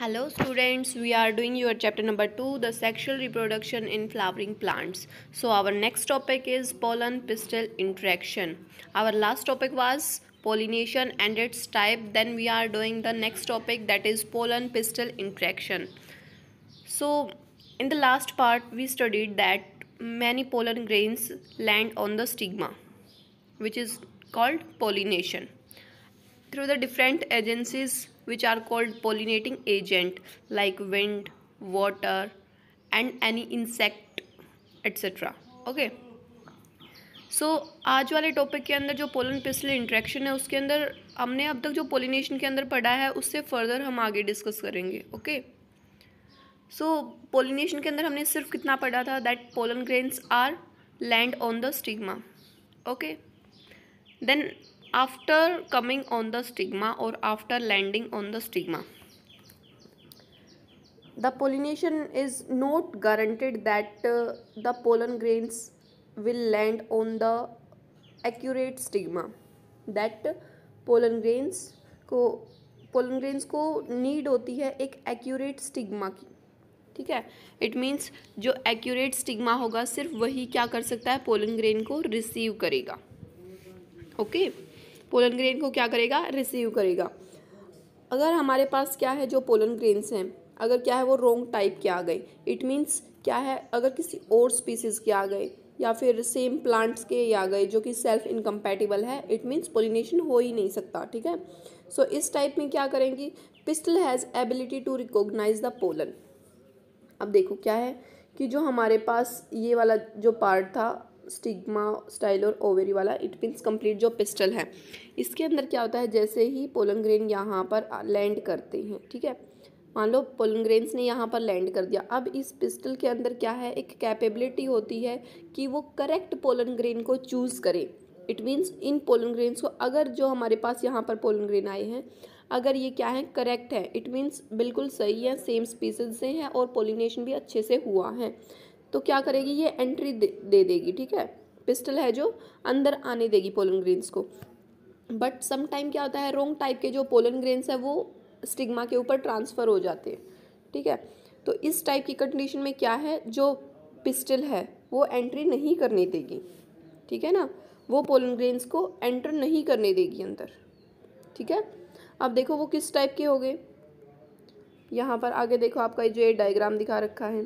hello students we are doing your chapter number 2 the sexual reproduction in flowering plants so our next topic is pollen pistil interaction our last topic was pollination and its type then we are doing the next topic that is pollen pistil interaction so in the last part we studied that many pollen grains land on the stigma which is called pollination through the different agencies which are called pollinating agent like wind water and any insect etc okay so so, आज वाले topic के अंदर जो pollen पिस्ले interaction है उसके अंदर हमने अब तक जो पोलिनेशन के अंदर पढ़ा है उससे फर्दर हम आगे डिस्कस करेंगे ओके सो पोलिनेशन के अंदर हमने सिर्फ कितना पढ़ा था that pollen grains are land on the stigma okay then after coming on the stigma और after landing on the stigma the pollination is not guaranteed that the pollen grains will land on the accurate stigma that pollen grains को pollen grains को need होती है एक accurate stigma की ठीक है it means जो एक्यूरेट स्टिग्मा होगा सिर्फ वही क्या कर सकता है पोलन ग्रेन को रिसीव करेगा ओके okay? पोलन ग्रेन को क्या करेगा रिसीव करेगा अगर हमारे पास क्या है जो पोलन ग्रेन्स हैं अगर क्या है वो रोंग टाइप के आ गए इट मीन्स क्या है अगर किसी और स्पीसीज़ के आ गए या फिर सेम प्लांट्स के आ गए जो कि सेल्फ इनकम्पैटिबल है इट मीन्स पोलिनेशन हो ही नहीं सकता ठीक है सो so, इस टाइप में क्या करेंगी pistil has ability to recognise the pollen अब देखो क्या है कि जो हमारे पास ये वाला जो पार्ट था स्टिग्मा स्टाइल और ओवेरी वाला इट मीन्स कंप्लीट जो पिस्टल है इसके अंदर क्या होता है जैसे ही पोलन यहाँ पर लैंड करते हैं ठीक है मान लो पोलन ने यहाँ पर लैंड कर दिया अब इस पिस्टल के अंदर क्या है एक कैपेबिलिटी होती है कि वो करेक्ट पोलग्रेन को चूज़ करें इट मीन्स इन पोलन को अगर जो हमारे पास यहाँ पर पोलग्रेन आए हैं अगर ये क्या है करेक्ट है इट मीन्स बिल्कुल सही है सेम स्पीसीज से हैं और पोलिनेशन भी अच्छे से हुआ है तो क्या करेगी ये एंट्री दे, दे देगी ठीक है पिस्टल है जो अंदर आने देगी पोलन ग्रेन्स को बट समाइम क्या होता है रोंग टाइप के जो पोलन ग्रेन्स है वो स्टिग्मा के ऊपर ट्रांसफ़र हो जाते हैं ठीक है तो इस टाइप की कंडीशन में क्या है जो पिस्टल है वो एंट्री नहीं करने देगी ठीक है ना वो पोलन ग्रेन्स को एंटर नहीं करने देगी अंदर ठीक है अब देखो वो किस टाइप के हो गए यहाँ पर आगे देखो आपका जो ये डायग्राम दिखा रखा है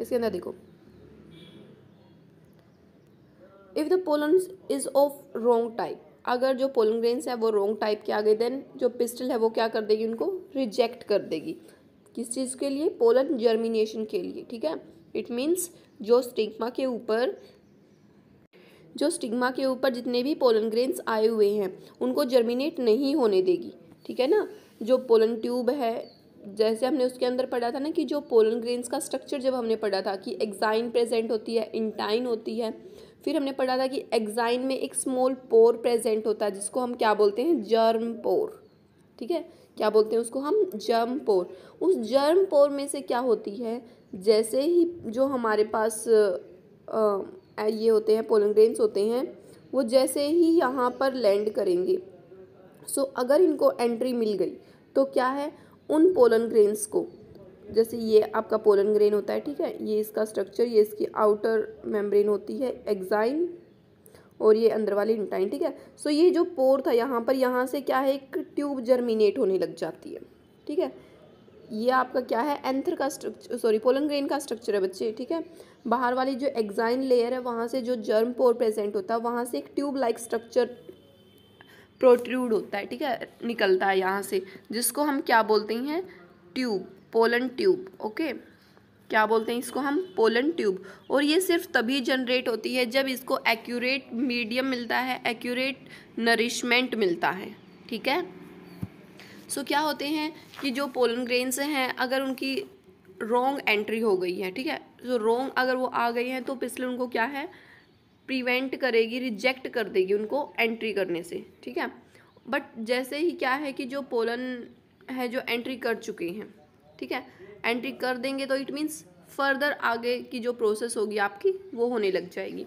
इसके अंदर देखो if the pollen is of wrong type अगर जो पोलन ग्रेन्स है वो रोंग टाइप के आ गए देन जो पिस्टल है वो क्या कर देगी उनको रिजेक्ट कर देगी किस चीज़ के लिए पोलन जर्मिनेशन के लिए ठीक है इट मीन्स जो स्टिग्मा के ऊपर जो स्टिग्मा के ऊपर जितने भी पोलन ग्रेन्स आए हुए हैं उनको जर्मिनेट नहीं होने देगी ठीक है ना जो पोलन ट्यूब है जैसे हमने उसके अंदर पढ़ा था ना कि जो पोलन ग्रेन्स का स्ट्रक्चर जब हमने पढ़ा था कि एग्जाइन प्रेजेंट होती है इंटाइन होती है फिर हमने पढ़ा था कि एग्जाइन में एक स्मॉल पोर प्रेजेंट होता है जिसको हम क्या बोलते हैं जर्म पोर ठीक है क्या बोलते हैं उसको हम जर्म पोर उस जर्म पोर में से क्या होती है जैसे ही जो हमारे पास आ, ये होते हैं पोलन ग्रेन्स होते हैं वो जैसे ही यहाँ पर लैंड करेंगे सो so, अगर इनको एंट्री मिल गई तो क्या है उन पोलन ग्रेन्स को जैसे ये आपका पोलन ग्रेन होता है ठीक है ये इसका स्ट्रक्चर ये इसकी आउटर मेम्ब्रेन होती है एग्जाइन और ये अंदर वाली इंटाइन ठीक है सो ये जो पोर था यहाँ पर यहाँ से क्या है एक ट्यूब जर्मिनेट होने लग जाती है ठीक है ये आपका क्या है एंथर का स्ट्रक्चर सॉरी पोलन ग्रेन का स्ट्रक्चर है बच्चे ठीक है बाहर वाली जो एग्जाइन लेयर है वहाँ से जो जर्म पोर प्रेजेंट होता है वहाँ से एक ट्यूब लाइक स्ट्रक्चर प्रोट्रूड होता है ठीक है निकलता है यहाँ से जिसको हम क्या बोलते हैं ट्यूब पोलन ट्यूब ओके क्या बोलते हैं इसको हम पोलन ट्यूब और ये सिर्फ तभी जनरेट होती है जब इसको एक्यूरेट मीडियम मिलता है एक्यूरेट नरिशमेंट मिलता है ठीक है सो क्या होते हैं कि जो पोलन ग्रेन्स हैं अगर उनकी रोंग एंट्री हो गई है ठीक है जो रोंग अगर वो आ गई हैं तो पिछले उनको क्या है प्रिवेंट करेगी रिजेक्ट कर देगी उनको एंट्री करने से ठीक है बट जैसे ही क्या है कि जो पोलन है जो एंट्री कर चुके हैं ठीक है एंट्री कर देंगे तो इट मीन्स फर्दर आगे की जो प्रोसेस होगी आपकी वो होने लग जाएगी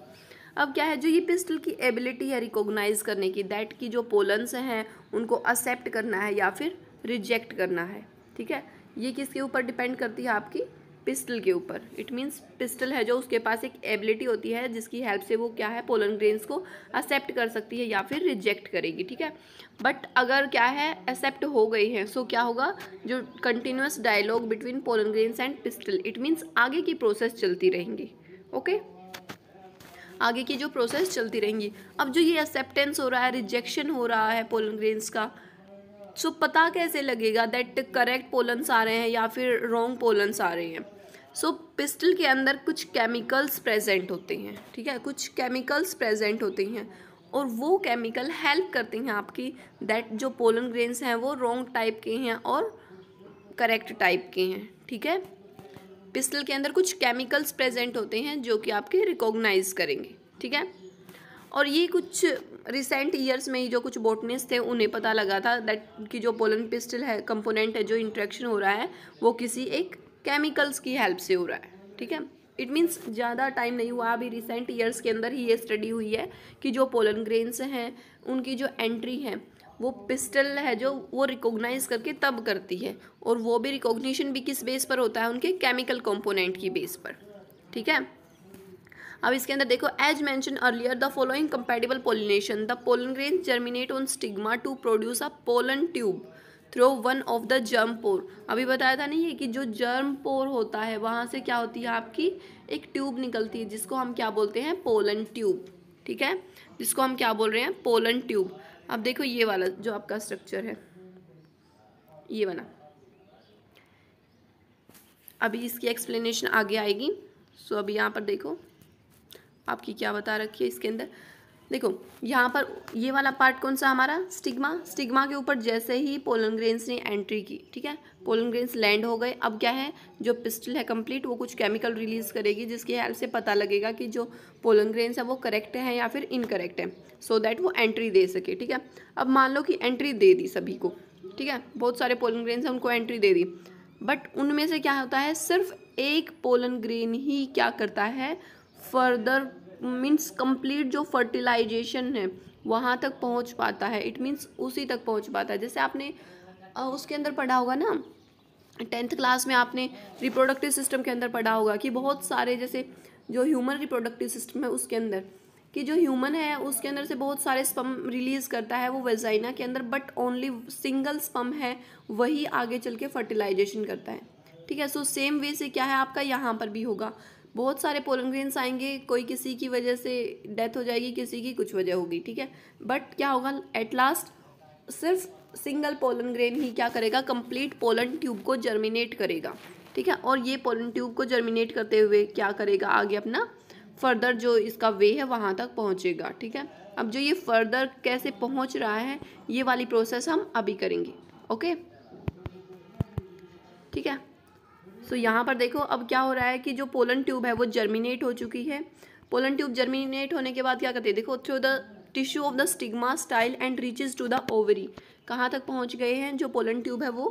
अब क्या है जो ये पिस्टल की एबिलिटी है रिकॉग्नाइज करने की दैट की जो पोलन्स हैं उनको एक्सेप्ट करना है या फिर रिजेक्ट करना है ठीक है ये किसके ऊपर डिपेंड करती है आपकी पिस्टल के ऊपर इट मीन्स पिस्टल है जो उसके पास एक एबिलिटी होती है जिसकी हेल्प से वो क्या है पोलन ग्रेन्स को एक्सेप्ट कर सकती है या फिर रिजेक्ट करेगी ठीक है बट अगर क्या है एक्सेप्ट हो गई है सो so क्या होगा जो continuous dialogue between pollen grains and pistil it means आगे की प्रोसेस चलती रहेंगी ओके okay? आगे की जो प्रोसेस चलती रहेंगी अब जो ये एक्सेप्टेंस हो रहा है रिजेक्शन हो रहा है पोलन ग्रेन्स का सो so, पता कैसे लगेगा दैट करेक्ट पोलन्स आ रहे हैं या फिर रॉन्ग पोलन्स आ रहे हैं सो so, पिस्टल के अंदर कुछ केमिकल्स प्रेजेंट होते हैं ठीक है कुछ केमिकल्स प्रेजेंट होते हैं और वो केमिकल हेल्प करते हैं आपकी दैट जो पोलन ग्रेन्स हैं वो रॉन्ग टाइप के हैं और करेक्ट टाइप के हैं ठीक है पिस्टल के अंदर कुछ केमिकल्स प्रेजेंट होते हैं जो कि आपके रिकॉग्नाइज करेंगे ठीक है और ये कुछ रिसेंट ईयर्स में ही जो कुछ बोटनिस्ट थे उन्हें पता लगा था दैट कि जो पोलन पिस्टल है कंपोनेंट है जो इंट्रैक्शन हो रहा है वो किसी एक केमिकल्स की हेल्प से हो रहा है ठीक है इट मीन्स ज़्यादा टाइम नहीं हुआ अभी रिसेंट ईयर्स के अंदर ही ये स्टडी हुई है कि जो पोलन ग्रेन्स हैं उनकी जो एंट्री है वो पिस्टल है जो वो रिकॉग्नाइज करके तब करती है और वो भी रिकॉग्निशन भी किस बेस पर होता है उनके केमिकल कंपोनेंट की बेस पर ठीक है अब इसके अंदर देखो as mentioned earlier the following compatible pollination the pollen grain germinate on stigma to produce a pollen tube through one of the germ pore अभी बताया था नहीं है कि जो जर्म पोर होता है वहाँ से क्या होती है आपकी एक ट्यूब निकलती है जिसको हम क्या बोलते हैं पोलन ट्यूब ठीक है जिसको हम क्या बोल रहे हैं पोलन ट्यूब अब देखो ये वाला जो आपका स्ट्रक्चर है ये वाला अभी इसकी एक्सप्लेनेशन आगे आएगी सो अभी यहाँ पर देखो आपकी क्या बता रखी है इसके अंदर देखो यहाँ पर ये वाला पार्ट कौन सा हमारा स्टिग्मा स्टिग्मा के ऊपर जैसे ही पोलन ग्रेन्स ने एंट्री की ठीक है पोलन ग्रेन्स लैंड हो गए अब क्या है जो पिस्टल है कंप्लीट वो कुछ केमिकल रिलीज़ करेगी जिसकी हेल्प से पता लगेगा कि जो पोलन ग्रेन्स है वो करेक्ट है या फिर इनकरेक्ट है सो so दैट वो एंट्री दे सके ठीक है अब मान लो कि एंट्री दे दी सभी को ठीक है बहुत सारे पोलन ग्रेन्स हैं उनको एंट्री दे दी बट उनमें से क्या होता है सिर्फ एक पोलन ग्रेन ही क्या करता है फर्दर मीन्स कंप्लीट जो फर्टिलाइजेशन है वहाँ तक पहुँच पाता है इट मीन्स उसी तक पहुँच पाता है जैसे आपने उसके अंदर पढ़ा होगा ना टेंथ क्लास में आपने रिप्रोडक्टिव सिस्टम के अंदर पढ़ा होगा कि बहुत सारे जैसे जो ह्यूमन रिप्रोडक्टिव सिस्टम है उसके अंदर कि जो ह्यूमन है उसके अंदर से बहुत सारे स्पम रिलीज़ करता है वो वेजाइना के अंदर बट ओनली सिंगल स्पम है वही आगे चल के फर्टिलाइजेशन करता है ठीक है सो सेम वे से क्या है आपका यहाँ पर भी होगा बहुत सारे पोलन ग्रेन्स आएंगे कोई किसी की वजह से डेथ हो जाएगी किसी की कुछ वजह होगी ठीक है बट क्या होगा एट लास्ट सिर्फ सिंगल पोलन ग्रेन ही क्या करेगा कंप्लीट पोलन ट्यूब को जर्मिनेट करेगा ठीक है और ये पोलन ट्यूब को जर्मिनेट करते हुए क्या करेगा आगे अपना फर्दर जो इसका वे है वहाँ तक पहुँचेगा ठीक है अब जो ये फर्दर कैसे पहुँच रहा है ये वाली प्रोसेस हम अभी करेंगे ओके ठीक है सो तो so, यहाँ पर देखो अब क्या हो रहा है कि जो पोलन ट्यूब है वो जर्मिनेट हो चुकी है पोलन ट्यूब जर्मिनेट होने के बाद क्या करते हैं देखो through the tissue of the stigma style and reaches to the ovary कहाँ तक पहुँच गए हैं जो पोलन ट्यूब है वो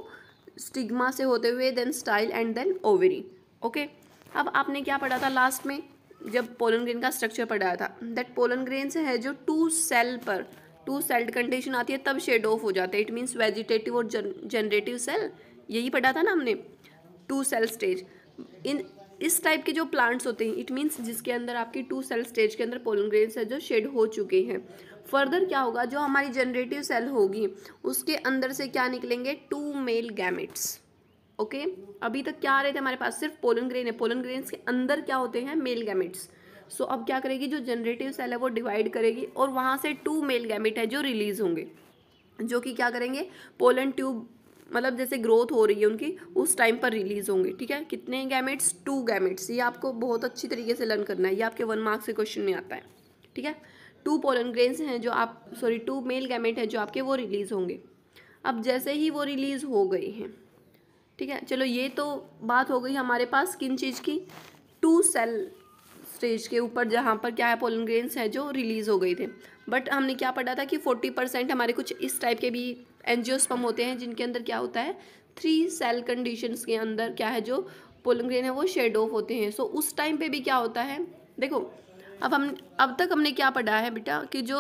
स्टिग्मा से होते हुए then style and then ovary okay अब आपने क्या पढ़ा था लास्ट में जब पोलन ग्रेन का स्ट्रक्चर पढ़ाया था दैट पोलन ग्रेन से है जो टू सेल पर टू सेल्ड कंडीशन आती है तब शेड ऑफ हो जाता है इट मीन्स वेजिटेटिव और जनरेटिव सेल यही पढ़ा था ना हमने टू सेल स्टेज इन इस टाइप के जो प्लांट्स होते हैं इट मीन्स जिसके अंदर आपकी टू सेल स्टेज के अंदर पोलग्रेन्स है जो शेड हो चुके हैं फर्दर क्या होगा जो हमारी जनरेटिव सेल होगी उसके अंदर से क्या निकलेंगे टू मेल गैमिट्स ओके अभी तक क्या आ रहे थे हमारे पास सिर्फ पोलन ग्रेन है पोलन ग्रेन के अंदर क्या होते हैं मेल गैमिट्स सो so, अब क्या करेगी जो जनरेटिव सेल है वो डिवाइड करेगी और वहाँ से टू मेल गैमिट है जो रिलीज होंगे जो कि क्या करेंगे पोलन ट्यूब मतलब जैसे ग्रोथ हो रही है उनकी उस टाइम पर रिलीज होंगे ठीक है कितने गैमेट्स टू गैमेट्स ये आपको बहुत अच्छी तरीके से लर्न करना है ये आपके वन मार्क्स के क्वेश्चन में आता है ठीक है टू पोलन ग्रेन्स हैं जो आप सॉरी टू मेल गैमेट हैं जो आपके वो रिलीज़ होंगे अब जैसे ही वो रिलीज़ हो गए हैं ठीक है चलो ये तो बात हो गई हमारे पास किन चीज़ की टू सेल स्टेज के ऊपर जहाँ पर क्या है पोलन ग्रेन्स हैं जो रिलीज़ हो गए थे बट हमने क्या पढ़ा था कि फोर्टी परसेंट हमारे कुछ इस टाइप के भी एनजियोस्पम होते हैं जिनके अंदर क्या होता है थ्री सेल कंडीशंस के अंदर क्या है जो पोलंग्रेन है वो शेड ऑफ होते हैं सो so, उस टाइम पे भी क्या होता है देखो अब हम अब तक हमने क्या पढ़ा है बेटा कि जो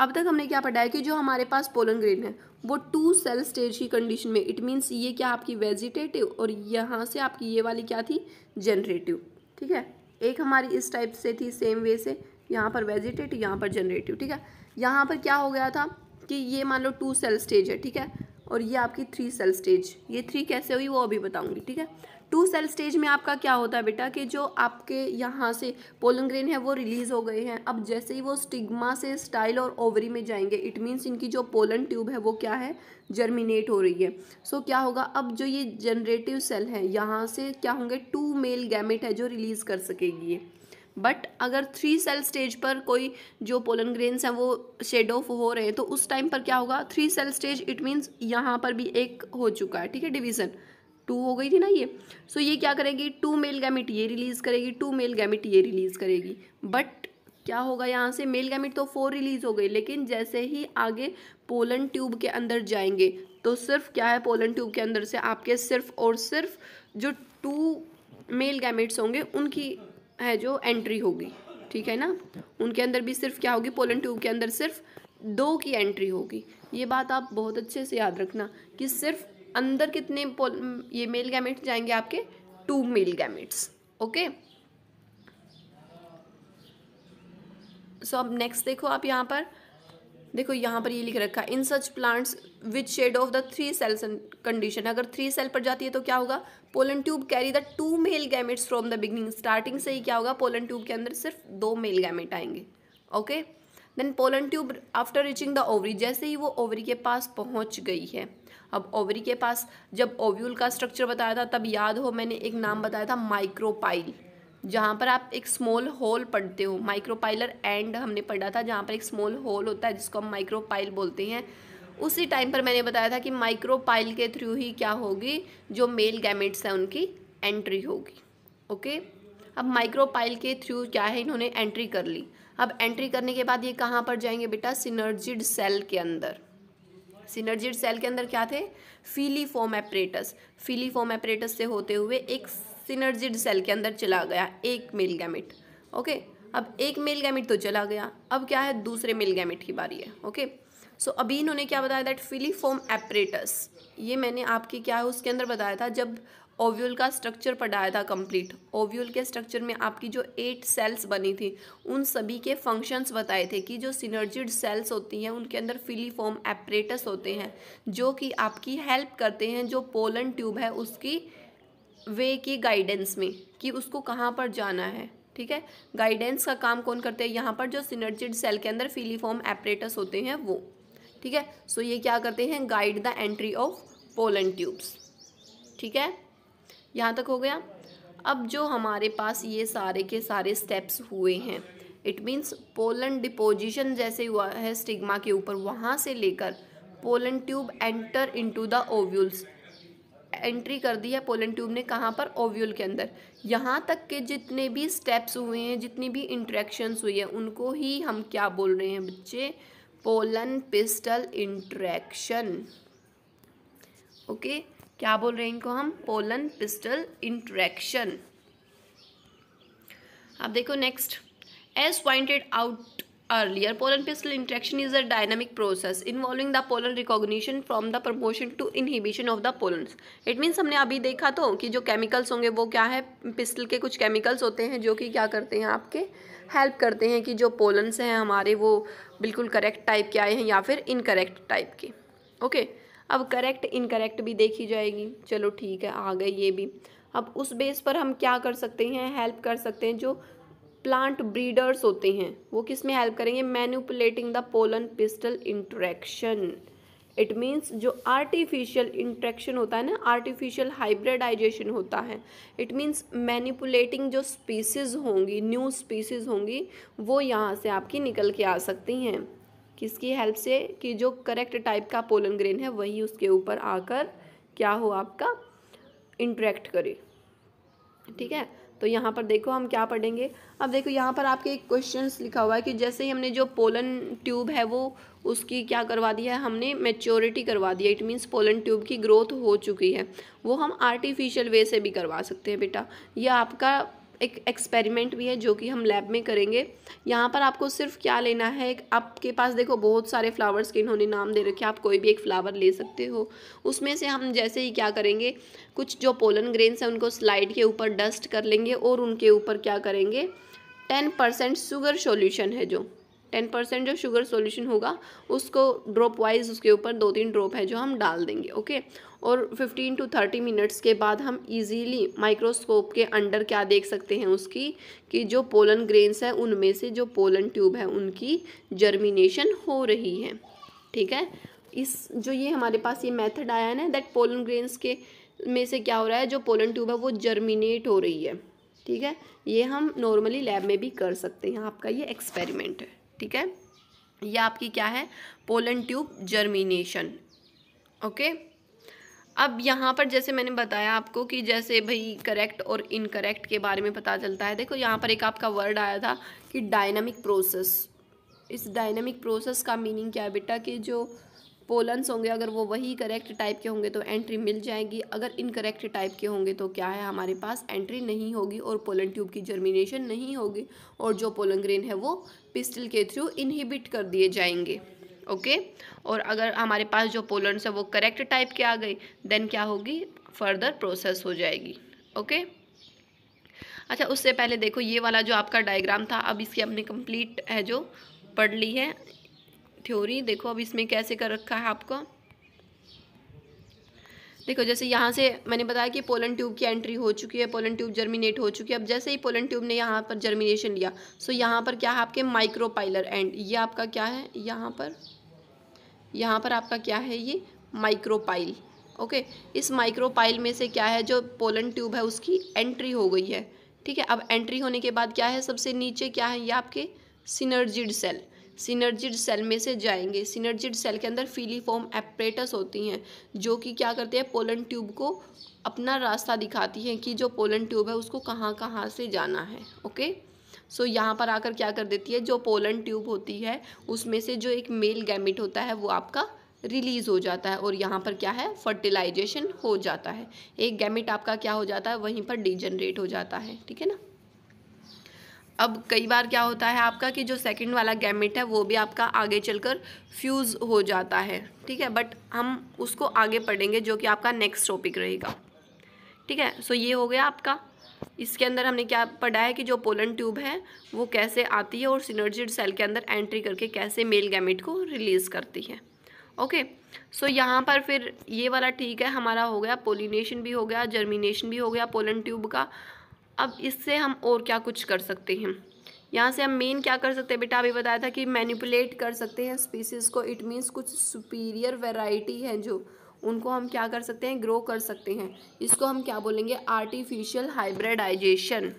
अब तक हमने क्या पढ़ा है कि जो हमारे पास पोलन ग्रेन है वो टू सेल स्टेज की कंडीशन में इट मीन्स ये क्या आपकी वेजिटेटिव और यहाँ से आपकी ये वाली क्या थी जनरेटिव ठीक है एक हमारी इस टाइप से थी सेम वे से यहाँ पर वेजिटेटिव यहाँ पर जनरेटिव ठीक है यहाँ पर क्या हो गया था कि ये मान लो टू सेल स्टेज है ठीक है और ये आपकी थ्री सेल स्टेज ये थ्री कैसे हुई वो अभी बताऊंगी ठीक है टू सेल स्टेज में आपका क्या होता है बेटा कि जो आपके यहाँ से पोलन ग्रेन है वो रिलीज़ हो गए हैं अब जैसे ही वो स्टिग्मा से स्टाइल और ओवरी में जाएंगे इट मीन्स इनकी जो पोलन ट्यूब है वो क्या है जर्मिनेट हो रही है सो so, क्या होगा अब जो ये जनरेटिव सेल है यहाँ से क्या होंगे टू मेल गैमेट है जो रिलीज़ कर सकेगी ये बट अगर थ्री सेल स्टेज पर कोई जो पोलन ग्रेन्स हैं वो शेड ऑफ हो रहे हैं तो उस टाइम पर क्या होगा three cell stage it means यहाँ पर भी एक हो चुका है ठीक है डिवीज़न टू हो गई थी ना ये सो so, ये क्या करेगी टू मेल गैमिट ये रिलीज़ करेगी टू मेल गैमिट ये रिलीज़ करेगी बट क्या होगा यहाँ से मेल गैमिट तो फोर रिलीज़ हो गई लेकिन जैसे ही आगे पोलन ट्यूब के अंदर जाएंगे तो सिर्फ क्या है पोलन ट्यूब के अंदर से आपके सिर्फ और सिर्फ जो टू मेल गैमिट्स होंगे उनकी है जो एंट्री होगी ठीक है ना उनके अंदर भी सिर्फ क्या होगी पोलन ट्यूब के अंदर सिर्फ दो की एंट्री होगी ये बात आप बहुत अच्छे से याद रखना कि सिर्फ अंदर कितने ये मेल गैमेट्स जाएंगे आपके two male gametes okay so अब नेक्स्ट देखो आप यहाँ पर देखो यहाँ पर ये लिख रखा है in such plants which shed off the three cells condition अगर थ्री सेल पर जाती है तो क्या होगा pollen tube carry the two male gametes from the beginning starting से ही क्या होगा पोलन ट्यूब के अंदर सिर्फ दो मेल गैमेट आएंगे okay then pollen tube after reaching the ovary जैसे ही वो ओवरी के पास पहुँच गई है अब ओवरी के पास जब ओव्यूल का स्ट्रक्चर बताया था तब याद हो मैंने एक नाम बताया था माइक्रोपाइल जहाँ पर आप एक स्मॉल होल पढ़ते हो माइक्रोपाइलर एंड हमने पढ़ा था जहाँ पर एक स्मॉल होल होता है जिसको हम माइक्रोपाइल बोलते हैं उसी टाइम पर मैंने बताया था कि माइक्रोपाइल के थ्रू ही क्या होगी जो मेल गैमेट्स हैं उनकी एंट्री होगी ओके अब माइक्रोपाइल के थ्रू क्या है इन्होंने एंट्री कर ली अब एंट्री करने के बाद ये कहाँ पर जाएंगे बेटा सिनर्जिड सेल के अंदर सिनर्जिड सेल के अंदर क्या थे फीलीफॉर्म एपरेटस फीलीफॉर्म एपरेटस से होते हुए एक सिनर्जिड सेल के अंदर चला गया एक मेल गैमिट ओके अब एक मेल गैमिट तो चला गया अब क्या है दूसरे मेल गैमिट की बारी है ओके सो so, अभी इन्होंने क्या बताया दैट फिलीफॉर्म एपरेटस ये मैंने आपकी क्या है उसके अंदर बताया था जब ओव्यूल का स्ट्रक्चर पढ़ाया था कंप्लीट ओव्यूल के स्ट्रक्चर में आपकी जो एट सेल्स बनी थी उन सभी के फंक्शंस बताए थे कि जो सिनर्जिड सेल्स होती हैं उनके अंदर फिलीफॉर्म एपरेटस होते हैं जो कि आपकी हेल्प करते हैं जो पोलन ट्यूब है उसकी वे की गाइडेंस में कि उसको कहाँ पर जाना है ठीक है गाइडेंस का काम कौन करते हैं यहाँ पर जो सिनर्जिड सेल के अंदर फिलीफॉर्म एपरेटस होते हैं वो ठीक है सो ये क्या करते हैं guide the entry of pollen tubes ठीक है यहाँ तक हो गया अब जो हमारे पास ये सारे के सारे स्टेप्स हुए हैं इट मीन्स पोलन डिपोजिशन जैसे हुआ है स्टिग्मा के ऊपर वहाँ से लेकर pollen tube enter into the ovules entry कर दी है पोलन ट्यूब ने कहाँ पर ओव्यूल के अंदर यहाँ तक के जितने भी स्टेप्स हुए हैं जितनी भी इंट्रैक्शंस हुई है उनको ही हम क्या बोल रहे हैं बच्चे पोलन पिस्टल इंट्रैक्शन ओके क्या बोल रहे हैं इनको हम पोलन पिस्टल इंट्रैक्शन आप देखो next as pointed out earlier, pollen-pistil interaction is a dynamic process involving the pollen recognition from the promotion to inhibition of the pollen It means हमने अभी देखा तो कि जो chemicals होंगे वो क्या है pistil के कुछ chemicals होते हैं जो कि क्या करते हैं आपके help करते हैं कि जो पोलन्स हैं हमारे वो बिल्कुल correct type के आए हैं या फिर इनकरेक्ट टाइप के ओके अब करेक्ट इनकरेक्ट भी देखी जाएगी चलो ठीक है आ गए ये भी अब उस बेस पर हम क्या कर सकते हैं हेल्प कर सकते हैं जो प्लांट ब्रीडर्स होते हैं वो किस में हेल्प करेंगे manipulating the pollen pistil interaction it means जो आर्टिफिशियल इंट्रैक्शन होता है ना आर्टिफिशियल हाइब्रिडाइजेशन होता है इट मीन्स मैनिपुलेटिंग जो स्पीसीज होंगी न्यू स्पीसीज होंगी वो यहाँ से आपकी निकल के आ सकती हैं किसकी हेल्प से कि जो करेक्ट टाइप का पोलन ग्रेन है वही उसके ऊपर आकर क्या हो आपका इंट्रैक्ट करे ठीक है तो यहाँ पर देखो हम क्या पढ़ेंगे अब देखो यहाँ पर आपके एक क्वेश्चन लिखा हुआ है कि जैसे ही हमने जो पोलन ट्यूब है वो उसकी क्या करवा दी है हमने मेच्योरिटी करवा दी है इट मीन्स पोलन ट्यूब की ग्रोथ हो चुकी है वो हम आर्टिफिशियल वे से भी करवा सकते हैं बेटा यह आपका एक एक्सपेरिमेंट भी है जो कि हम लैब में करेंगे यहाँ पर आपको सिर्फ क्या लेना है आपके पास देखो बहुत सारे फ्लावर्स के इन्होंने नाम दे रखे आप कोई भी एक फ्लावर ले सकते हो उसमें से हम जैसे ही क्या करेंगे कुछ जो पोलन ग्रेन्स हैं उनको स्लाइड के ऊपर डस्ट कर लेंगे और उनके ऊपर क्या करेंगे टेन परसेंट शुगर सोल्यूशन है जो टेन परसेंट जो शुगर सोल्यूशन होगा उसको ड्रॉप वाइज उसके ऊपर दो तीन ड्रॉप है जो हम डाल देंगे ओके और 15 टू 30 मिनट्स के बाद हम इजीली माइक्रोस्कोप के अंडर क्या देख सकते हैं उसकी कि जो पोलन ग्रेन्स है उनमें से जो पोलन ट्यूब है उनकी जर्मिनेशन हो रही है ठीक है इस जो ये हमारे पास ये मेथड आया है ना दैट पोलन ग्रेन्स के में से क्या हो रहा है जो पोलन ट्यूब है वो जर्मिनेट हो रही है ठीक है ये हम नॉर्मली लैब में भी कर सकते हैं आपका ये एक्सपेरिमेंट है ठीक है ये आपकी क्या है pollen tube germination okay okay? अब यहाँ पर जैसे मैंने बताया आपको कि जैसे भाई करेक्ट और इनकरेक्ट के बारे में पता चलता है देखो यहाँ पर एक आपका वर्ड आया था कि डायनामिक प्रोसेस इस डायनामिक प्रोसेस का मीनिंग क्या है बेटा कि जो पोलन्स होंगे अगर वो वही करेक्ट टाइप के होंगे तो एंट्री मिल जाएगी अगर इनकरेक्ट टाइप के होंगे तो क्या है हमारे पास एंट्री नहीं होगी और पोलन ट्यूब की जर्मिनेशन नहीं होगी और जो पोलन ग्रेन है वो पिस्टल के थ्रू इनहिबिट कर दिए जाएंगे ओके और अगर हमारे पास जो पोलेंट्स है वो करेक्ट टाइप के आ गई देन क्या होगी फर्दर प्रोसेस हो जाएगी ओके अच्छा उससे पहले देखो ये वाला जो आपका डायग्राम था अब इसकी हमने कंप्लीट है जो पढ़ ली है थ्योरी देखो अब इसमें कैसे कर रखा है आपका देखो जैसे यहाँ से मैंने बताया कि पोलन ट्यूब की एंट्री हो चुकी है पोलन ट्यूब जर्मिनेट हो चुकी है अब जैसे ही पोलन ट्यूब ने यहाँ पर जर्मिनेशन लिया सो यहाँ पर क्या है आपके माइक्रोपाइलर एंड ये आपका क्या है यहाँ पर यहाँ पर आपका क्या है ये माइक्रोपाइल ओके इस माइक्रोपाइल में से क्या है जो पोलन ट्यूब है उसकी एंट्री हो गई है ठीक है अब एंट्री होने के बाद क्या है सबसे नीचे क्या है ये आपके सिनर्जिड सेल सिनर्जिड सेल में से जाएंगे सिनर्जिड सेल के अंदर फीलीफॉर्म एपरेटस होती हैं जो कि क्या करती है पोलन ट्यूब को अपना रास्ता दिखाती हैं कि जो पोलन ट्यूब है उसको कहाँ कहाँ से जाना है ओके सो so, यहाँ पर आकर क्या कर देती है जो पोलन ट्यूब होती है उसमें से जो एक मेल गैमिट होता है वो आपका रिलीज़ हो जाता है और यहाँ पर क्या है फर्टिलाइजेशन हो जाता है एक गैमिट आपका क्या हो जाता है वहीं पर डिजनरेट हो जाता है ठीक है ना अब कई बार क्या होता है आपका कि जो सेकंड वाला गैमेट है वो भी आपका आगे चलकर फ्यूज़ हो जाता है ठीक है बट हम उसको आगे पढ़ेंगे जो कि आपका नेक्स्ट टॉपिक रहेगा ठीक है सो ये हो गया आपका इसके अंदर हमने क्या पढ़ा है कि जो पोलन ट्यूब है वो कैसे आती है और सिनर्जिड सेल के अंदर एंट्री करके कैसे मेल गैमिट को रिलीज़ करती है ओके सो यहाँ पर फिर ये वाला ठीक है हमारा हो गया पोलिनेशन भी हो गया जर्मिनेशन भी हो गया पोलन ट्यूब का अब इससे हम और क्या कुछ कर सकते हैं यहाँ से हम मेन क्या कर सकते हैं बेटा अभी बताया था कि मैनिपुलेट कर सकते हैं स्पीसीज को इट मीन्स कुछ सुपीरियर वेराइटी है जो उनको हम क्या कर सकते हैं ग्रो कर सकते हैं इसको हम क्या बोलेंगे आर्टिफिशियल हाइब्रिडाइजेशन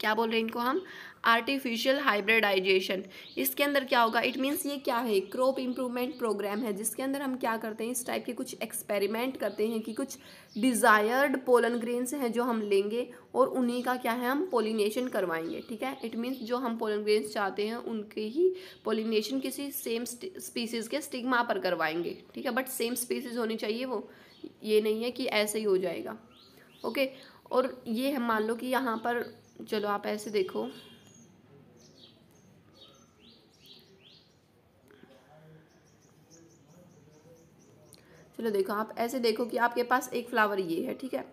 क्या बोल रहे हैं इनको हम आर्टिफिशियल हाइब्रिडाइजेशन इसके अंदर क्या होगा इट मीन्स ये क्या है क्रॉप इम्प्रूवमेंट प्रोग्राम है जिसके अंदर हम क्या करते हैं इस टाइप के कुछ एक्सपेरिमेंट करते हैं कि कुछ डिज़ायर्ड पोलन ग्रेन्स हैं जो हम लेंगे और उन्हीं का क्या है हम पोलिनेशन करवाएंगे ठीक है इट मीन्स जो हम पोलन ग्रेन्स चाहते हैं उनके ही पोलिनेशन किसी सेम स्पीसीज़ के स्टिग्मा पर करवाएंगे ठीक है बट सेम स्पीसीज़ होनी चाहिए वो ये नहीं है कि ऐसे ही हो जाएगा ओके और ये है मान लो कि यहाँ पर चलो आप ऐसे देखो चलो देखो आप ऐसे देखो कि आपके पास एक फ्लावर ये है ठीक है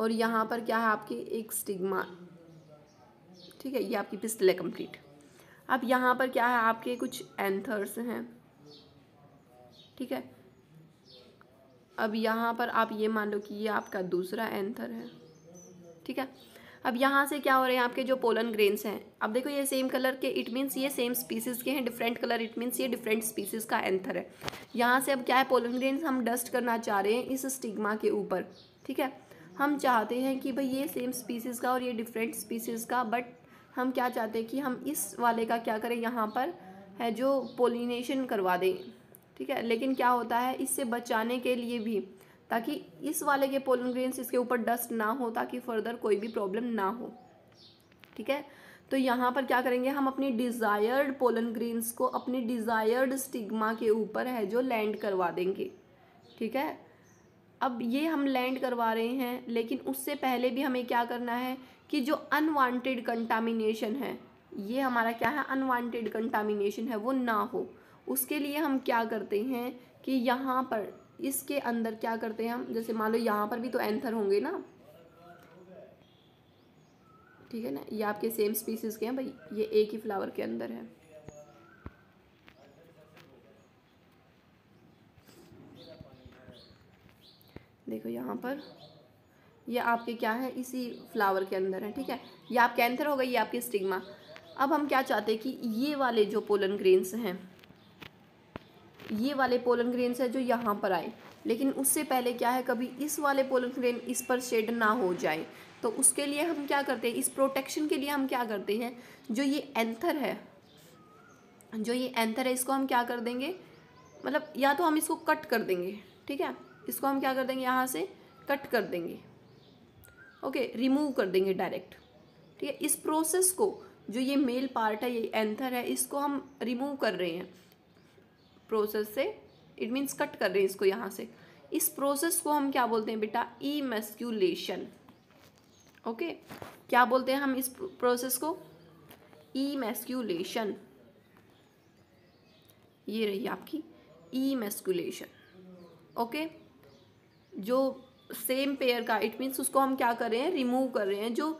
और यहाँ पर क्या है आपकी एक स्टिग्मा ठीक है ये आपकी पिस्टल है कम्प्लीट अब यहाँ पर क्या है आपके कुछ एंथर्स हैं ठीक है अब यहाँ पर आप ये मान लो कि ये आपका दूसरा एंथर है ठीक है अब यहाँ से क्या हो रहे हैं आपके जो पोलन ग्रेन्स हैं अब देखो ये सेम कलर के इट मीन्स ये सेम स्पीसीज़ के हैं डिफरेंट कलर इट मीन्स ये डिफरेंट स्पीसीज़ का एंथर है यहाँ से अब क्या है पोलन ग्रेन्स हम डस्ट करना चाह रहे हैं इस स्टिग्मा के ऊपर ठीक है हम चाहते हैं कि भाई ये सेम स्पीसीज़ का और ये डिफरेंट स्पीसीज़ का बट हम क्या चाहते हैं कि हम इस वाले का क्या करें यहाँ पर है जो पोलिनेशन करवा दें ठीक है लेकिन क्या होता है इससे बचाने के लिए भी ताकि इस वाले के पोलन ग्रेन्स इसके ऊपर डस्ट ना हो ताकि फर्दर कोई भी प्रॉब्लम ना हो ठीक है तो यहाँ पर क्या करेंगे हम अपनी डिज़ायर्ड पोलन ग्रीन्स को अपने डिज़ायर्ड स्टिग्मा के ऊपर है जो लैंड करवा देंगे ठीक है अब ये हम लैंड करवा रहे हैं लेकिन उससे पहले भी हमें क्या करना है कि जो अनवांटेड कंटामिनेशन है ये हमारा क्या है अनवांटेड कंटामिनेशन है वो ना हो उसके लिए हम क्या करते हैं कि यहाँ पर इसके अंदर क्या करते हैं हम जैसे मान लो यहाँ पर भी तो एंथर होंगे ना ठीक है ना ये आपके सेम स्पीसीज के हैं भाई ये एक ही फ्लावर के अंदर है देखो यहाँ पर ये आपके क्या है इसी फ्लावर के अंदर है ठीक है ये आपके एंथर हो गई ये आपके स्टिग्मा अब हम क्या चाहते हैं कि ये वाले जो पोलन ग्रेन्स हैं ये वाले पोलन ग्रेन्स है जो यहाँ पर आए लेकिन उससे पहले क्या है कभी इस वाले पोलन ग्रेन इस पर शेड ना हो जाए तो उसके लिए हम क्या करते हैं इस प्रोटेक्शन के लिए हम क्या करते हैं जो ये एंथर है जो ये एंथर है इसको हम क्या कर देंगे मतलब या तो हम इसको कट कर देंगे ठीक है इसको हम क्या कर देंगे यहाँ से कट कर देंगे ओके रिमूव कर देंगे डायरेक्ट ठीक है इस प्रोसेस को जो ये मेल पार्ट है ये एंथर है इसको हम रिमूव कर रहे हैं प्रोसेस से इट मीन्स कट कर रहे हैं इसको यहाँ से इस प्रोसेस को हम क्या बोलते हैं बेटा ई मेस्क्यूलेशन ओके क्या बोलते हैं हम इस प्रोसेस को ई मेस्क्यूलेशन ये रही आपकी ई मेस्क्यूलेशन ओके जो सेम पेयर का इट मीन्स उसको हम क्या कर रहे हैं रिमूव कर रहे हैं जो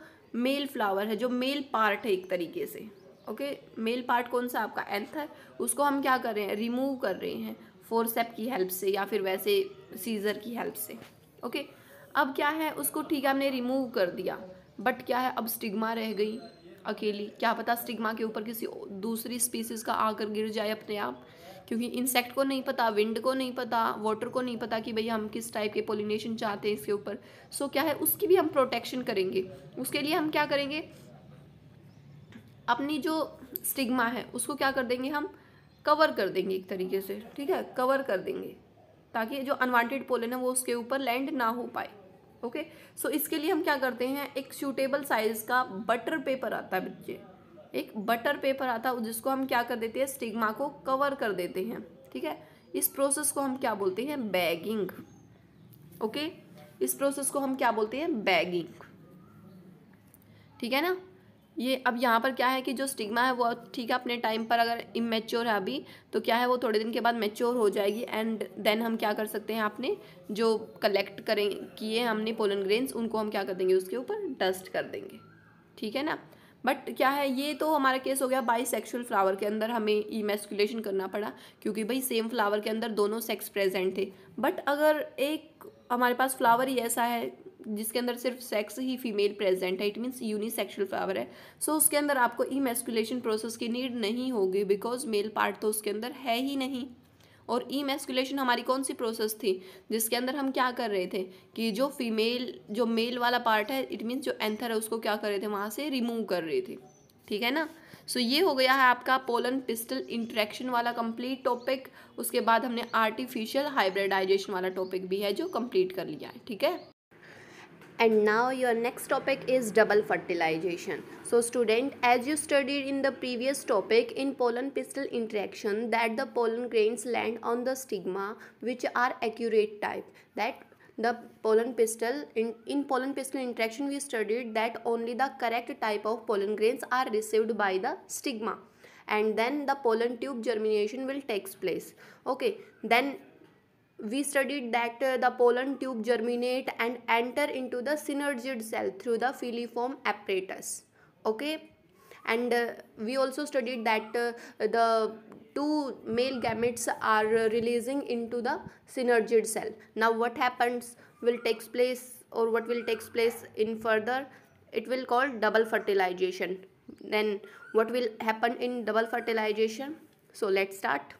मेल फ्लावर है जो मेल पार्ट है एक तरीके से ओके मेल पार्ट कौन सा आपका एंथ है उसको हम क्या कर रहे हैं रिमूव कर रहे हैं फोरसेप की हेल्प से या फिर वैसे सीज़र की हेल्प से ओके अब क्या है उसको ठीक है हमने रिमूव कर दिया बट क्या है अब स्टिग्मा रह गई अकेली क्या पता स्टिग्मा के ऊपर किसी दूसरी स्पीसीज़ का आकर गिर जाए अपने आप क्योंकि इंसेक्ट को नहीं पता विंड को नहीं पता वाटर को नहीं पता कि भई हम किस टाइप के पोलिनेशन चाहते हैं इसके ऊपर सो so, क्या है उसकी भी हम प्रोटेक्शन करेंगे उसके लिए हम क्या करेंगे अपनी जो स्टिग्मा है उसको क्या कर देंगे हम कवर कर देंगे एक तरीके से ठीक है कवर कर देंगे ताकि जो अनवांटेड पोलन है वो उसके ऊपर लैंड ना हो पाए ओके सो इसके लिए हम क्या करते हैं एक सूटेबल साइज़ का बटर पेपर आता है बच्चे एक बटर पेपर आता है जिसको हम क्या कर देते हैं स्टिग्मा को कवर कर देते हैं ठीक है इस प्रोसेस को हम क्या बोलते हैं बैगिंग ओके इस प्रोसेस को हम क्या बोलते हैं बैगिंग ठीक है ना ये अब यहाँ पर क्या है कि जो स्टिग्मा है वो ठीक है अपने टाइम पर अगर इमेच्योर है अभी तो क्या है वो थोड़े दिन के बाद मेच्योर हो जाएगी एंड देन हम क्या कर सकते हैं आपने जो कलेक्ट करें किए हमने पोलन ग्रेन्स उनको हम क्या कर देंगे उसके ऊपर डस्ट कर देंगे ठीक है ना बट क्या है ये तो हमारा केस हो गया बाई सेक्शुअल फ्लावर के अंदर हमें ई मेस्कुलेशन करना पड़ा क्योंकि भाई सेम फ्लावर के अंदर दोनों सेक्स प्रेजेंट थे बट अगर एक हमारे पास फ्लावर ही ऐसा है जिसके अंदर सिर्फ सेक्स ही फीमेल प्रेजेंट है इट मीन्स यूनिसेक्शुअल फ्लावर है सो so, उसके अंदर आपको मेस्कुलेशन प्रोसेस की नीड नहीं होगी बिकॉज मेल पार्ट तो उसके अंदर है ही नहीं और ई मेस्कुलेशन हमारी कौन सी प्रोसेस थी जिसके अंदर हम क्या कर रहे थे कि जो फीमेल जो मेल वाला पार्ट है इट मीन्स जो एंथर है उसको क्या कर रहे थे वहाँ से रिमूव कर रहे थे ठीक है ना सो so, ये हो गया है आपका पोलन पिस्टल इंट्रैक्शन वाला कंप्लीट टॉपिक उसके बाद हमने आर्टिफिशियल हाइब्रिडाइजेशन वाला टॉपिक भी है जो कंप्लीट कर लिया है ठीक है and now your next topic is double fertilization so student as you studied in the previous topic in pollen pistil interaction that the pollen grains land on the stigma which are accurate type that the pollen pistil in, in pollen pistil interaction we studied that only the correct type of pollen grains are received by the stigma and then the pollen tube germination will takes place okay then we studied that uh, the pollen tube germinate and enter into the synergid cell through the filiform apparatus okay and uh, we also studied that uh, the two male gametes are uh, releasing into the synergid cell now what happens will takes place or what will takes place in further it will call double fertilization then what will happen in double fertilization so let's start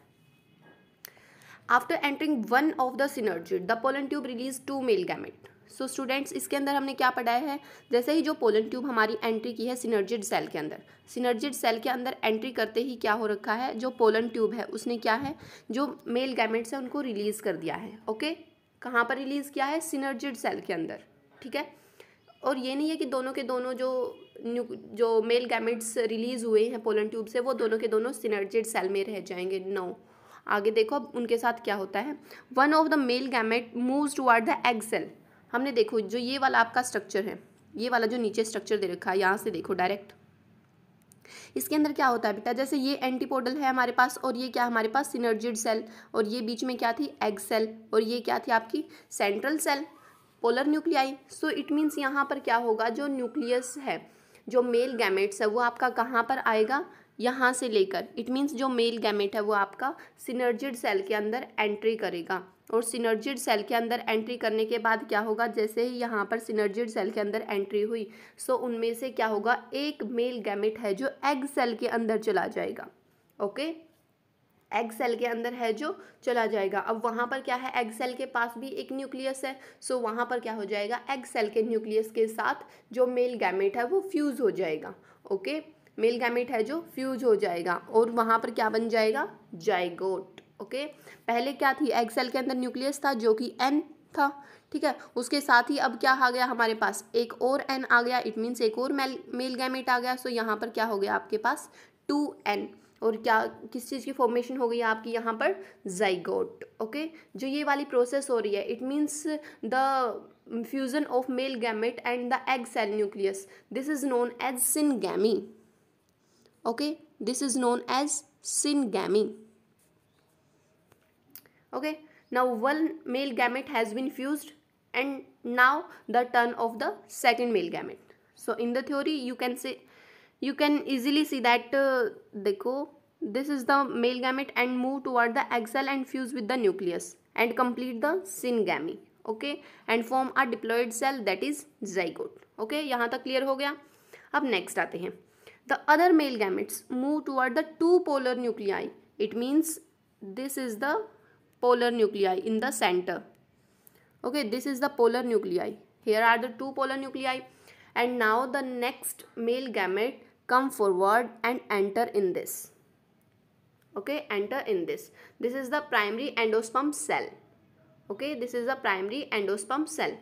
after entering one of the synergid the pollen tube release two male gamete so students इसके अंदर हमने क्या पढ़ाया है जैसे ही जो pollen tube हमारी एंट्री की है सिनर्जिड सेल के अंदर सिनर्जिड सेल के अंदर एंट्री करते ही क्या हो रखा है जो पोलन ट्यूब है उसने क्या है जो मेल गैमेट्स है उनको रिलीज़ कर दिया है ओके कहाँ पर रिलीज़ किया है सिनर्जिड सेल के अंदर ठीक है और ये नहीं है कि दोनों के दोनों जो जो मेल गैमेट्स रिलीज़ हुए हैं पोलन ट्यूब से वो दोनों के दोनों सिनर्जिड सेल में रह जाएंगे नो no. आगे देखो अब उनके साथ क्या होता है one of the male gamete moves toward the egg cell हमने देखो जो ये वाला आपका स्ट्रक्चर है ये वाला जो नीचे स्ट्रक्चर दे रखा है यहाँ से देखो डायरेक्ट इसके अंदर क्या होता है बेटा जैसे ये एंटीपोडल है हमारे पास और ये क्या हमारे पास सिनर्जिड सेल और ये बीच में क्या थी एग सेल और ये क्या थी आपकी central cell polar nuclei so it means यहाँ पर क्या होगा जो न्यूक्लियस है जो मेल गैमेट्स है वो आपका कहाँ पर आएगा यहाँ से लेकर इट मीन्स जो मेल गैमेट है वो आपका सिनर्जिड सेल के अंदर एंट्री करेगा और सिनर्जिड सेल के अंदर एंट्री करने के बाद क्या होगा जैसे ही यहाँ पर सिनर्जिड सेल के अंदर एंट्री हुई सो उनमें से क्या होगा एक मेल गैमेट है जो एग सेल के अंदर चला जाएगा ओके एग सेल के अंदर है जो चला जाएगा अब वहाँ पर क्या है एग सेल के पास भी एक न्यूक्लियस है सो वहाँ पर क्या हो जाएगा एग सेल के न्यूक्लियस के साथ जो मेल गैमेट है वो फ्यूज़ हो जाएगा ओके okay? मेल गैमेट है जो फ्यूज हो जाएगा और वहाँ पर क्या बन जाएगा जाइगोट ओके पहले क्या थी एग सेल के अंदर न्यूक्लियस था जो कि एन था ठीक है उसके साथ ही अब क्या आ गया हमारे पास एक और एन आ गया इट मीन्स एक और मेल मेल गैमेट आ गया सो यहाँ पर क्या हो गया आपके पास टू एन और क्या किस चीज़ की फॉर्मेशन हो गई आपकी यहाँ पर जाइगोट ओके जो ये वाली प्रोसेस हो रही है it means the fusion of male gamete and the egg cell nucleus this is known as syngamy okay this is known as syngamy okay now one male gamete has been fuse and now the turn of the second male gamete so in the theory you can say you can easily see that देखो this is the male gamete and move toward the egg cell and fuse with the nucleus and complete the syngamy okay and form are diploid cell that is zygote okay यहाँ तक clear हो गया अब next आते हैं The other male gametes move toward the two polar nuclei. It means this is the polar nuclei in the center. Okay, this is the polar nuclei. Here are the two polar nuclei. And now the next male gamete come forward and enter in this. Okay, enter in this. This is the primary endosperm cell. Okay, this is the primary endosperm cell.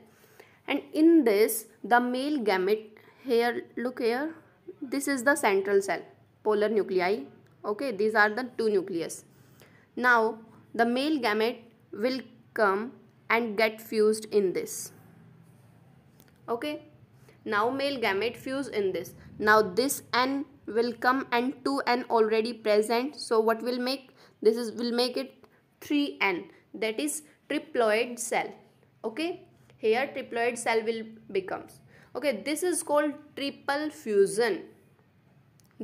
And in this, the male gamete, here, look here, this is the central cell polar nuclei okay these are the two nucleus now the male gamete will come and get fused in this okay now male gamete fuse in this now this n will come and 2n already present so what will make this is will make it 3n that is triploid cell okay here triploid cell will becomes okay this is called triple fusion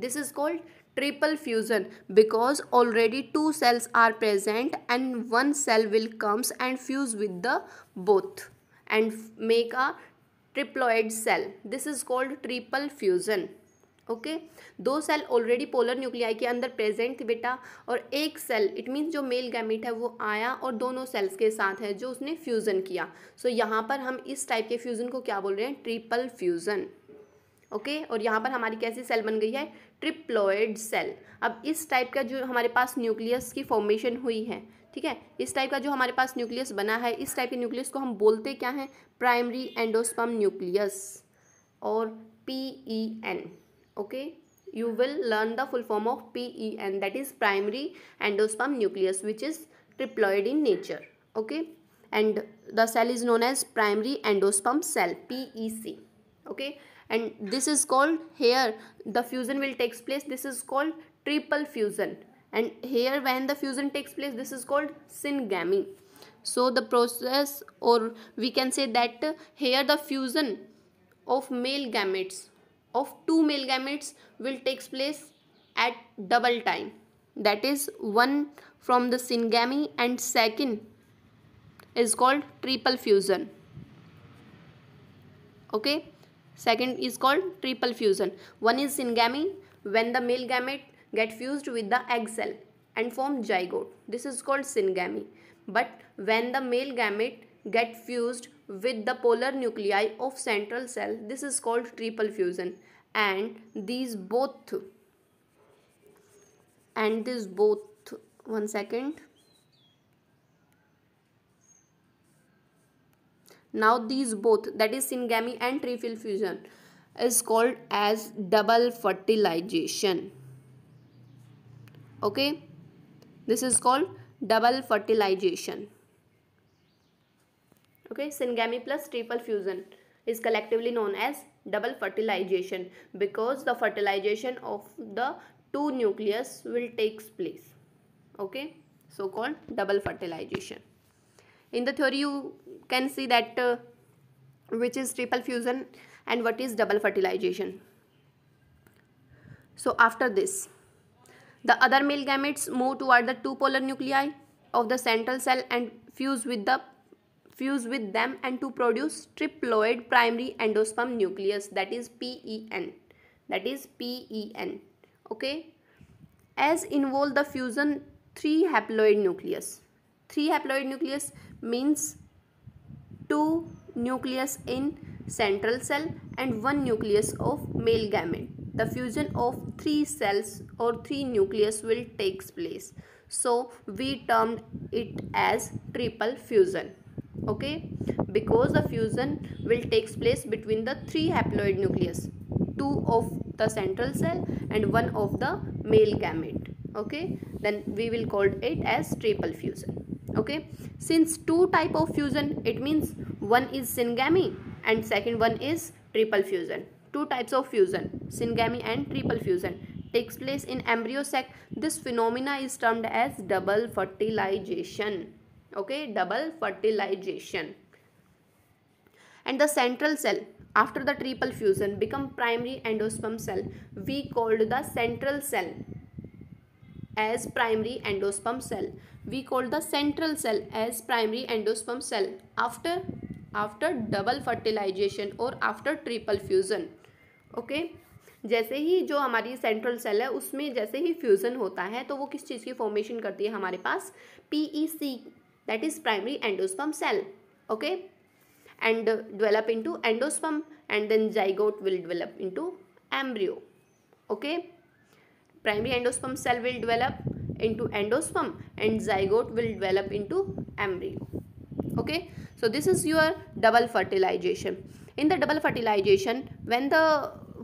this is called triple fusion because already two cells are present and one cell will comes and fuse with the both and make a triploid cell this is called triple fusion okay दो cell already polar nuclei के अंदर present थी बेटा और एक cell it means जो male gamete है वो आया और दोनों सेल्स के साथ है जो उसने फ्यूज़न किया सो so, यहाँ पर हम इस टाइप के फ्यूज़न को क्या बोल रहे हैं ट्रिपल फ्यूज़न ओके okay? और यहाँ पर हमारी कैसी सेल बन गई है ट्रिप्लोइड सेल अब इस टाइप का जो हमारे पास न्यूक्लियस की फॉर्मेशन हुई है ठीक है इस टाइप का जो हमारे पास न्यूक्लियस बना है इस टाइप के न्यूक्लियस को हम बोलते क्या हैं प्राइमरी एंडोस्पम न्यूक्लियस और P E N okay you will learn the full form of P E and that is primary endosperm nucleus which is triploid in nature okay and the cell is known as primary endosperm cell PEC okay and this is called here the fusion will takes place this is called triple fusion and here when the fusion takes place this is called syngamy so the process or we can say that here the fusion of male gametes of two male gametes will takes place at double time that is one from the syngamy and second is called triple fusion okay second is called triple fusion one is syngamy when the male gamete get fused with the egg cell and form zygote this is called syngamy but when the male gamete get fused with the polar nuclei of central cell this is called triple fusion and these both and this both one second now these both that is syngamy and triple fusion is called as double fertilization okay this is called double fertilization okay syngamy plus triple fusion is collectively known as double fertilization because the fertilization of the two nucleus will takes place okay so called double fertilization in the theory you can see that uh, which is triple fusion and what is double fertilization so after this the other male gametes move toward the two polar nuclei of the central cell and fuse with the fuse with them and to produce triploid primary endosperm nucleus that is PEN. That is PEN. Okay. As involve the fusion three haploid nucleus. Three haploid nucleus means two nucleus in central cell and one nucleus of male gamete. The fusion of three cells or three nucleus will takes place. So we termed it as triple fusion okay because the fusion will takes place between the three haploid nucleus two of the central cell and one of the male gamete okay then we will call it as triple fusion okay since two type of fusion it means one is syngamy and second one is triple fusion two types of fusion syngamy and triple fusion takes place in embryo sac this phenomena is termed as double fertilization okay double fertilization and the central cell after the triple fusion become primary endosperm cell we called the central cell as primary endosperm cell we called the central cell as primary endosperm cell after after double fertilization और after triple fusion okay जैसे ही जो हमारी central cell है उसमें जैसे ही fusion होता है तो वो किस चीज़ की फॉर्मेशन करती है हमारे पास P C e that is primary endosperm cell okay and uh, develop into endosperm and then zygote will develop into embryo okay primary endosperm cell will develop into endosperm and zygote will develop into embryo okay so this is your double fertilization in the double fertilization when the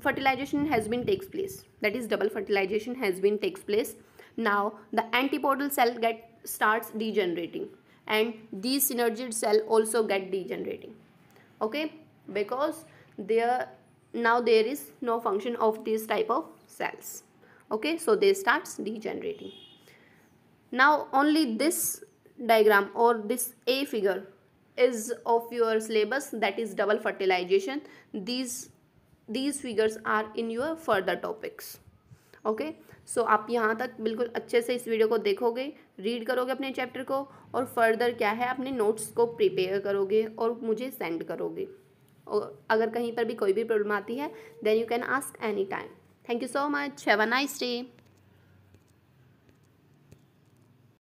fertilization has been takes place that is double fertilization has been takes place now the antipodal cell get starts degenerating and these synergid cell also get degenerating okay because there now there is no function of this type of cells okay so they starts degenerating now only this diagram or this a figure is of your syllabus that is double fertilization these these figures are in your further topics okay so आप यहाँ तक बिल्कुल अच्छे से इस video को देखोगे read करोगे अपने चैप्टर को और फर्दर क्या है अपने नोट्स को प्रिपेयर करोगे और मुझे सेंड करोगे और अगर कहीं पर भी कोई भी प्रॉब्लम आती है then you can ask any time thank you so much have a nice day